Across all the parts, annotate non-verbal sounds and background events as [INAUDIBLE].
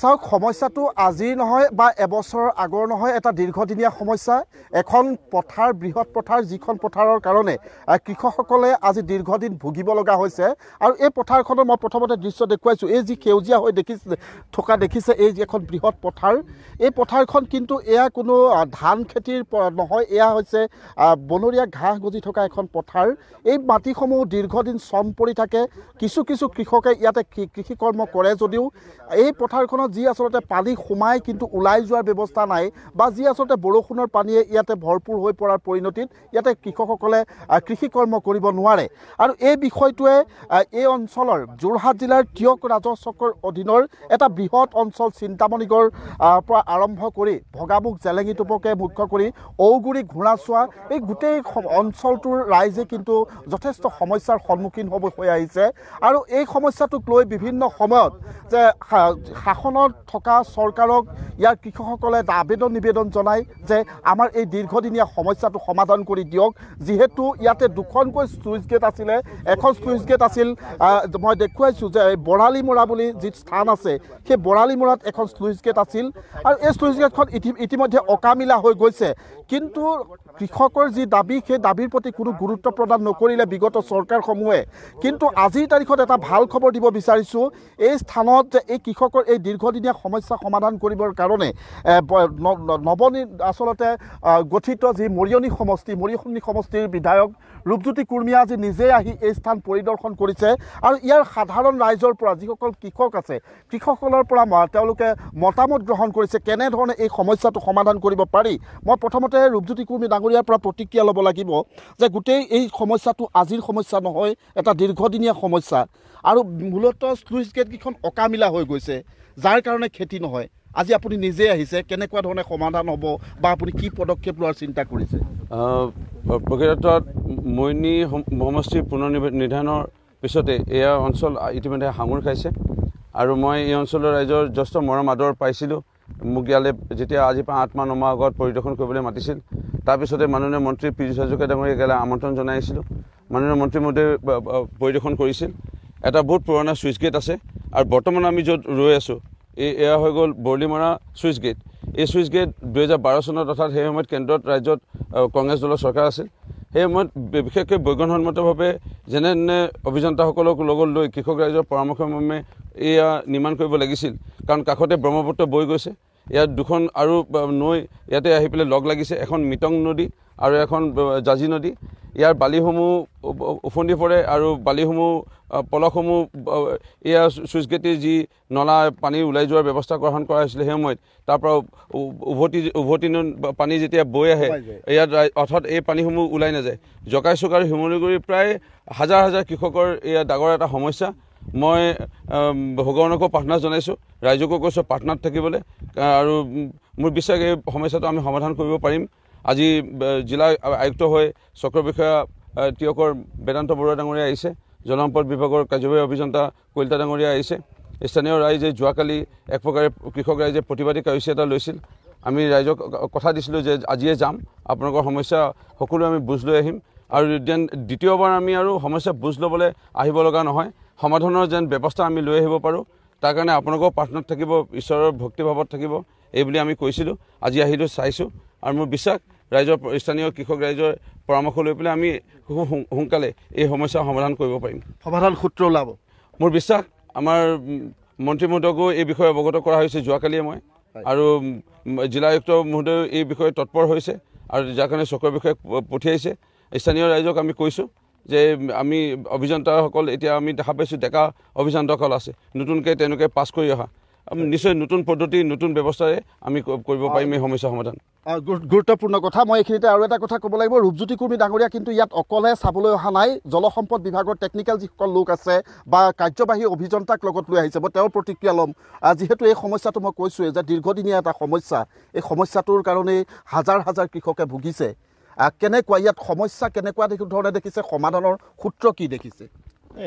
চাওক সমস্যাটো আজিৰ নহয় বা এবছৰৰ আগৰ নহয় এটা দীৰ্ঘদিনীয়া সমস্যা এখন পথাৰ বৃহৎ পথাৰ যিখন পথাৰৰ কাৰণে কৃষকসকলে আজি দীৰ্ঘদিন ভুগিব লগা হৈছে আৰু এই পথাৰখনৰ মই প্ৰথমতে দৃশ্য দেখুৱাইছোঁ এই যি সেউজীয়া হৈ দেখি থকা দেখিছে এই যি এখন বৃহৎ পথাৰ এই পথাৰখন কিন্তু এয়া কোনো ধান খেতিৰ নহয় এয়া হৈছে বনৰীয়া ঘাঁহ গজি থকা এখন পথাৰ এই মাটিসমূহ দীৰ্ঘদিন চম পৰি থাকে কিছু কিছু কৃষকে ইয়াতে কৃষি কৰ্ম কৰে যদিও এই পথাৰ পথাৰখনত যি আচলতে পানী সোমাই কিন্তু ওলাই যোৱাৰ ব্যৱস্থা নাই বা যি আচলতে বৰষুণৰ পানীয়ে ইয়াতে ভৰপূৰ হৈ পৰাৰ পৰিণতিত ইয়াতে কৃষকসকলে কৃষি কৰ্ম কৰিব নোৱাৰে আৰু এই বিষয়টোৱে এই অঞ্চলৰ যোৰহাট জিলাৰ তিয়ক ৰাজহ অধীনৰ এটা বৃহৎ অঞ্চল চিন্তামণিগড় পৰা আৰম্ভ কৰি ভগামুখ জেলেঙী টোপকে মুখ্য কৰি ঔগুৰি ঘোঁৰাচোৱা এই গোটেই অঞ্চলটোৰ ৰাইজে কিন্তু যথেষ্ট সমস্যাৰ সন্মুখীন হ'ব হৈ আহিছে আৰু এই সমস্যাটোক লৈ বিভিন্ন সময়ত যে শাসনত থকা চৰকাৰক ইয়াৰ কৃষকসকলে এটা আবেদন নিবেদন জনায় যে আমাৰ এই দীৰ্ঘদিনীয়া সমস্যাটো সমাধান কৰি দিয়ক যিহেতু ইয়াতে দুখনকৈ চুইচ গেট আছিলে এখন চুইচ গেট আছিল মই দেখুৱাইছোঁ যে বৰালি মৰা বুলি যি স্থান আছে সেই বৰালি মৰাত এখন চুইচ গেট আছিল আৰু এই চুইচ গেটখন ইতি ইতিমধ্যে অকামিলা হৈ গৈছে কিন্তু কৃষকৰ যি দাবী সেই দাবীৰ প্ৰতি কোনো গুৰুত্ব প্ৰদান নকৰিলে বিগত চৰকাৰসমূহে কিন্তু আজিৰ তাৰিখত এটা ভাল খবৰ দিব বিচাৰিছোঁ এই স্থানত যে এই কৃষকৰ এই দীৰ্ঘদিনীয়া সমস্যা সমাধান কৰিবৰ কাৰণে নৱনি আচলতে গঠিত যি মৰিয়নি সমষ্টি মৰিয়নি সমষ্টিৰ বিধায়ক ৰূপজ্যোতি কুৰ্মীয়ে আজি নিজে আহি এই স্থান পৰিদৰ্শন কৰিছে আৰু ইয়াৰ সাধাৰণ ৰাইজৰ পৰা যিসকল কৃষক আছে কৃষকসকলৰ পৰা তেওঁলোকে মতামত গ্ৰহণ কৰিছে কেনেধৰণে এই সমস্যাটো সমাধান কৰিব পাৰি মই প্ৰথমতে ৰূপজ্যোতি কুৰ্মী ডাঙৰীয়াৰ পৰা প্ৰতিক্ৰিয়া ল'ব লাগিব যে গোটেই এই সমস্যাটো আজিৰ সমস্যা নহয় এটা দীৰ্ঘদিনীয়া সমস্যা আৰু মূলতঃ স্লুইচ গেটকেইখন অকামিলা হৈ গৈছে যাৰ কাৰণে খেতি নহয় আজি আপুনি নিজে আহিছে কেনেকুৱা ধৰণে সমাধান হ'ব বা আপুনি কি পদক্ষেপ লোৱাৰ চিন্তা কৰিছে প্ৰকৃততত মৈনী সমষ্টি নিৰ্ধাৰণৰ পিছতে এয়া অঞ্চল ইতিমধ্যে সাঙুৰ খাইছে আৰু মই এই অঞ্চলৰ ৰাইজৰ জ্যেষ্ঠ মৰম আদৰ পাইছিলোঁ মোক ইয়ালে যেতিয়া আজিৰ পৰা আঠ মাহ নমাহ আগত পৰিদৰ্শন কৰিবলৈ মাতিছিল তাৰপিছতে মাননীয় মন্ত্ৰী পীয়ুষ হাজৰিকা ডাঙৰীয়াক ইয়ালৈ আমন্ত্ৰণ জনাইছিলোঁ মাননীয় মন্ত্ৰী মধ্যে পৰিদৰ্শন কৰিছিল এটা বহুত পুৰণা চুইচ গেট আছে আৰু বৰ্তমান আমি য'ত ৰৈ আছোঁ এই এয়া হৈ গ'ল বৰলিমৰা ছুইচ গেট এই ছুইচ গেট দুহেজাৰ বাৰ চনত অৰ্থাৎ সেই সময়ত কেন্দ্ৰত ৰাজ্যত কংগ্ৰেছ দলৰ চৰকাৰ আছিল সেই সময়ত বিশেষকৈ বৈজ্ঞানসন্মতভাৱে যেনে তেনে অভিযন্তাসকলক লগত লৈ কৃষক ৰাইজৰ পৰামৰ্শ মৰ্মে এয়া নিৰ্মাণ কৰিব লাগিছিল কাৰণ কাষতে ব্ৰহ্মপুত্ৰ বৈ গৈছে ইয়াত দুখন আৰু নৈ ইয়াতে আহি পেলাই লগ লাগিছে এখন মিতং নদী আৰু এখন জাজি নদী ইয়াৰ বালিসমূহ উফন্দি পৰে আৰু বালিসমূহ পলসমূহ এয়া চুইচগেটিৰ যি নলা পানী ওলাই যোৱাৰ ব্যৱস্থা গ্ৰহণ কৰা হৈছিলে সেই সময়ত তাৰ পৰা উভতি উভতি পানী যেতিয়া বৈ আহে ইয়াত অৰ্থাৎ এই পানীসমূহ ওলাই নাযায় জকাই চুকাৰ শিমলুগুৰি প্ৰায় হাজাৰ হাজাৰ কৃষকৰ এয়া ডাঙৰ এটা সমস্যা মই ভগৱানকো প্ৰাৰ্থনা জনাইছোঁ ৰাইজকো কৈছোঁ প্ৰাৰ্থনাত থাকিবলৈ আৰু মোৰ বিশ্বাস এই সমস্যাটো আমি সমাধান কৰিব পাৰিম আজি জিলা আয়ুক্ত হৈ চক্ৰ বিষয়া তিয়কৰ বেদান্ত বৰুৱা ডাঙৰীয়া আহিছে জনসম্পদ বিভাগৰ কাৰ্যবাহী অভিযন্তা কলিতা ডাঙৰীয়া আহিছে স্থানীয় ৰাইজে যোৱাকালি এক প্ৰকাৰে কৃষক ৰাইজে প্ৰতিবাদী কাৰ্য এটা লৈছিল আমি ৰাইজক কথা দিছিলোঁ যে আজিয়ে যাম আপোনালোকৰ সমস্যা সকলোৱে আমি বুজ লৈ আহিম আৰু দ্বিতীয়বাৰ আমি আৰু সমস্যা বুজ ল'বলৈ আহিব লগা নহয় সমাধানৰ যেন ব্যৱস্থা আমি লৈ আহিব পাৰোঁ তাৰ কাৰণে আপোনালোকৰ প্ৰাৰ্থনাত থাকিব ঈশ্বৰৰ ভক্তিভাৱত থাকিব এইবুলি আমি কৈছিলোঁ আজি আহিলোঁ চাইছোঁ আৰু মোৰ বিশ্বাস ৰাইজৰ স্থানীয় কৃষক ৰাইজৰ পৰামৰ্শ লৈ পেলাই আমি সোনকালে এই সমস্যা সমাধান কৰিব পাৰিম সমাধান সূত্ৰ ওলাব মোৰ বিশ্বাস আমাৰ মন্ত্ৰী মহোদয়কো এই বিষয়ে অৱগত কৰা হৈছে যোৱাকালিয়ে মই আৰু জিলা আয়ুক্ত মহোদয়ো এই বিষয়ে তৎপৰ হৈছে আৰু যাৰ কাৰণে চকুৰ বিষয়ে পঠিয়াইছে স্থানীয় ৰাইজক আমি কৈছোঁ যে আমি অভিযন্তাসকল এতিয়া আমি দেখা পাইছোঁ ডেকা অভিযন্তাসকল আছে নতুনকৈ তেওঁলোকে পাছ কৰি অহা আমি নিশ্চয় নতুন পদ্ধতি নতুন ব্যৱস্থাৰে আমি কৰিব পাৰিম এই সমস্যা সমাধান গুৰুত্বপূৰ্ণ কথা মই এইখিনিতে আৰু এটা কথা ক'ব লাগিব ৰূপজ্যোতি কুৰ্মী ডাঙৰীয়া কিন্তু ইয়াত অকলে চাবলৈ অহা নাই জলসম্পদ বিভাগৰ টেকনিকেল যিসকল লোক আছে বা কাৰ্যবাহী অভিযন্তাক লগত লৈ আহিছে মই তেওঁৰ প্ৰতিক্ৰিয়া ল'ম যিহেতু এই সমস্যাটো মই কৈছোঁৱেই যে দীৰ্ঘদিনীয়া এটা সমস্যা এই সমস্যাটোৰ কাৰণেই হাজাৰ হাজাৰ কৃষকে ভুগিছে কেনেকুৱা ইয়াত সমস্যা কেনেকুৱা দেখি ধৰণে দেখিছে সমাধানৰ সূত্ৰ কি দেখিছে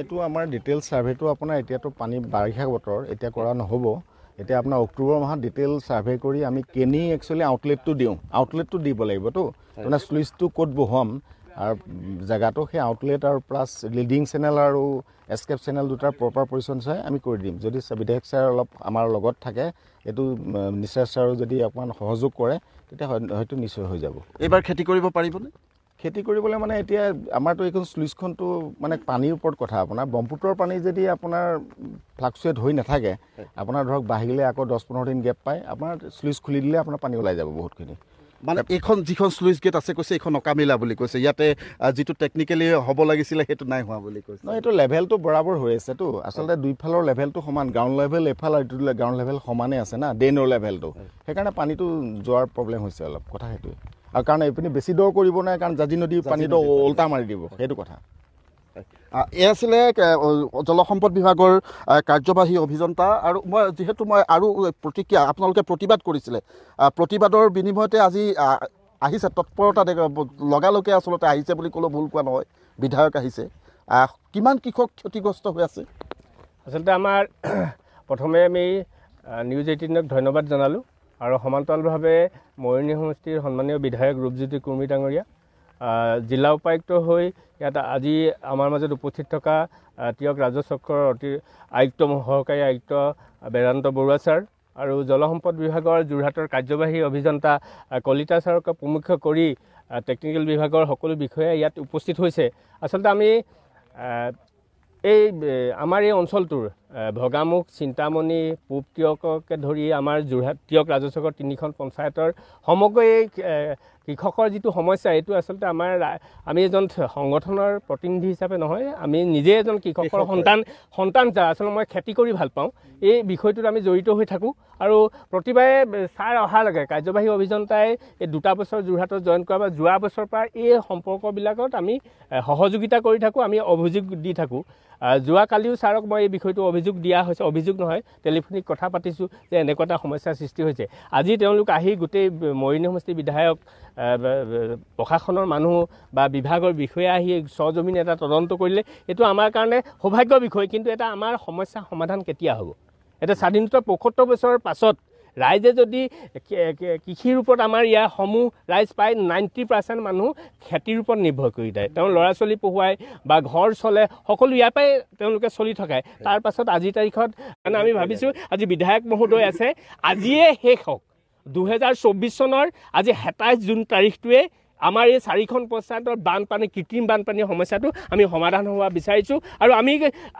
এইটো আমাৰ ডিটেইল ছাৰ্ভেটো আপোনাৰ এতিয়াতো পানী বাৰিষা বতৰ এতিয়া কৰা নহ'ব এতিয়া আপোনাৰ অক্টোবৰ মাহত ডিটেইল ছাৰ্ভে কৰি আমি কেনি একচুৱেলি আউটলেটটো দিওঁ আউটলেটটো দিব লাগিবতো মানে চুইচটো ক'ত বহুৱাম আৰু জেগাটো সেই আউটলেট আৰু প্লাছ লিডিং চেনেল আৰু এস্কেপ চেনেল দুটাৰ প্ৰপাৰ পজিশ্যন চাই আমি কৰি দিম যদি বিধায়ক ছাৰ অলপ আমাৰ লগত থাকে এইটো নিশা ছাৰো যদি অকণমান সহযোগ কৰে তেতিয়া হয়তো নিশ্চয় হৈ যাব এইবাৰ খেতি কৰিব পাৰিবনে খেতি কৰিবলৈ মানে এতিয়া আমাৰতো এইখন শ্লুইচখনটো মানে পানীৰ ওপৰত কথা আপোনাৰ ব্ৰহ্মপুত্ৰৰ পানী যদি আপোনাৰ ফ্লাকচুৱেট হৈ নাথাকে আপোনাৰ ধৰক বাঢ়িলে আকৌ দহ পোন্ধৰ দিন গেপ পায় আপোনাৰ শ্লুইচ খুলি দিলে আপোনাৰ পানী ওলাই যাব বহুতখিনি মানে এইখন যিখন শ্লুইচ গেট আছে কৈছে এইখন অকামিলা বুলি কৈছে ইয়াতে যিটো টেকনিকেলি হ'ব লাগিছিলে সেইটো নাই হোৱা বুলি কৈছে নহয় এইটো লেভেলটো বৰাবৰ হৈ আছেতো আচলতে দুইফালৰ লেভেলটো সমান গাঁৱৰ লেভেল এফাল আৰু গাঁৱৰ লেভেল সমানেই আছে না ডেইনৰ লেভেলটো সেইকাৰণে পানীটো যোৱাৰ প্ৰব্লেম হৈছে অলপ কথা সেইটোৱে আৰু কাৰণ এইপিনে বেছি দ কৰিব নাই কাৰণ জাজি নদী পানীটো ওল্টা মাৰি দিব সেইটো কথা এই আছিলে জলসম্পদ বিভাগৰ কাৰ্যবাহী অভিযন্তা আৰু মই যিহেতু মই আৰু প্ৰতিক্ৰিয়া আপোনালোকে প্ৰতিবাদ কৰিছিলে প্ৰতিবাদৰ বিনিময়তে আজি আহিছে তৎপৰতা লগালগে আচলতে আহিছে বুলি ক'লেও ভুল কোৱা নহয় বিধায়ক আহিছে কিমান কৃষক ক্ষতিগ্ৰস্ত হৈ আছে আচলতে আমাৰ [CLEARS THROAT] প্ৰথমে আমি নিউজ এইটিনক ধন্যবাদ জনালোঁ আৰু সমান্তৰালভাৱে মৰিণী সমষ্টিৰ সন্মানীয় বিধায়ক ৰূপজ্যোতি কুৰ্মী ডাঙৰীয়া জিলা উপায়ুক্ত হৈ ইয়াত আজি আমাৰ মাজত উপস্থিত থকা তিয়ক ৰাজচক্ৰৰ অতি আয়ুক্ত সহকাৰী আয়ুক্ত বেদান্ত বৰুৱা ছাৰ আৰু জলসম্পদ বিভাগৰ যোৰহাটৰ কাৰ্যবাহী অভিযন্তা কলিতা ছাৰকে প্ৰমুখ্য কৰি টেকনিকেল বিভাগৰ সকলো বিষয়াই ইয়াত উপস্থিত হৈছে আচলতে আমি এই আমাৰ এই অঞ্চলটোৰ ভগামুখ চিন্তামণি পূব তিয়ককে ধৰি আমাৰ যোৰহাট তিয়ক ৰাজচকৰ তিনিখন পঞ্চায়তৰ সমগ্ৰ এই কৃষকৰ যিটো সমস্যা এইটো আচলতে আমাৰ আমি এজন সংগঠনৰ প্ৰতিনিধি হিচাপে নহয় আমি নিজে এজন কৃষকৰ সন্তান সন্তান আচলতে মই খেতি কৰি ভাল পাওঁ এই বিষয়টোত আমি জড়িত হৈ থাকোঁ আৰু প্ৰতিবাৰে ছাৰ অহাৰ লগে কাৰ্যবাহী অভিযন্তাই এই দুটা বছৰ যোৰহাটত জইন কৰা বা যোৱা বছৰৰ পৰা এই সম্পৰ্কবিলাকত আমি সহযোগিতা কৰি থাকোঁ আমি অভিযোগ দি থাকোঁ যোৱাকালিও ছাৰক মই এই বিষয়টো অভিযোগ দিয়া হৈছে অভিযোগ নহয় টেলিফোনিক কথা পাতিছোঁ যে এনেকুৱা এটা সমস্যাৰ সৃষ্টি হৈছে আজি তেওঁলোক আহি গোটেই মৰিণী সমষ্টিৰ বিধায়ক প্ৰশাসনৰ মানুহ বা বিভাগৰ বিষয়ে আহি স্বজমিন এটা তদন্ত কৰিলে এইটো আমাৰ কাৰণে সৌভাগ্য বিষয় কিন্তু এটা আমাৰ সমস্যা সমাধান কেতিয়া হ'ব এটা স্বাধীনতা পঁয়সত্তৰ বছৰৰ পাছত ৰাইজে যদি কৃষিৰ ওপৰত আমাৰ ইয়াৰ সমূহ ৰাইজ প্ৰায় নাইণ্টি পাৰ্চেণ্ট মানুহ খেতিৰ ওপৰত নিৰ্ভৰ কৰি যায় তেওঁ ল'ৰা ছোৱালী পঢ়ুৱাই বা ঘৰ চলে সকলো ইয়াৰ পৰাই তেওঁলোকে চলি থকাই তাৰ পাছত আজিৰ তাৰিখত মানে আমি ভাবিছোঁ আজি বিধায়ক মহোদয় আছে আজিয়ে শেষ হওক দুহেজাৰ চৌব্বিছ চনৰ আজি সাতাইছ জুন তাৰিখটোৱে আমাৰ এই চাৰিখন পঞ্চায়তৰ বানপানী কৃত্ৰিম বানপানীৰ সমস্যাটো আমি সমাধান হোৱা বিচাৰিছোঁ আৰু আমি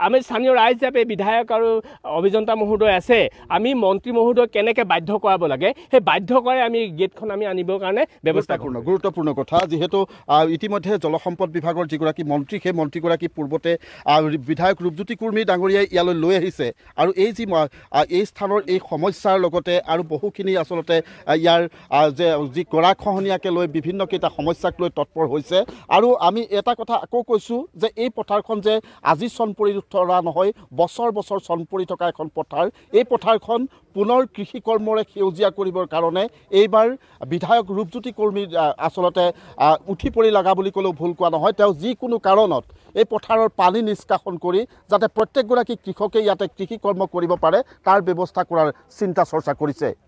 আমি স্থানীয় ৰাইজ হিচাপে বিধায়ক আৰু অভিযন্তা মহোদয় আছে আমি মন্ত্ৰী মহোদয় কেনেকৈ বাধ্য কৰাব লাগে সেই বাধ্য কৰাই আমি গেটখন আমি আনিবৰ কাৰণে ব্যৱস্থা কৰোঁ গুৰুত্বপূৰ্ণ কথা যিহেতু ইতিমধ্যে জলসম্পদ বিভাগৰ যিগৰাকী মন্ত্ৰী সেই মন্ত্ৰীগৰাকী পূৰ্বতে বিধায়ক ৰূপজ্যোতি কুৰ্মী ডাঙৰীয়াই ইয়ালৈ লৈ আহিছে আৰু এই যি এই স্থানৰ এই সমস্যাৰ লগতে আৰু বহুখিনি আচলতে ইয়াৰ যে যি গৰাখহনীয়াকৈ লৈ বিভিন্ন কেইটা এটা সমস্যাক লৈ তৎপৰ হৈছে আৰু আমি এটা কথা আকৌ কৈছোঁ যে এই পথাৰখন যে আজি চন পৰি ধৰা নহয় বছৰ বছৰ চন পৰি থকা এখন পথাৰ এই পথাৰখন পুনৰ কৃষি কৰ্মৰে সেউজীয়া কৰিবৰ কাৰণে এইবাৰ বিধায়ক ৰূপজ্যোতি কৰ্মী আচলতে উঠি পৰি লগা বুলি ক'লেও ভুল কোৱা নহয় তেওঁ যিকোনো কাৰণত এই পথাৰৰ পানী নিষ্কাশন কৰি যাতে প্ৰত্যেকগৰাকী কৃষকে ইয়াতে কৃষি কৰ্ম কৰিব পাৰে তাৰ ব্যৱস্থা কৰাৰ চিন্তা চৰ্চা কৰিছে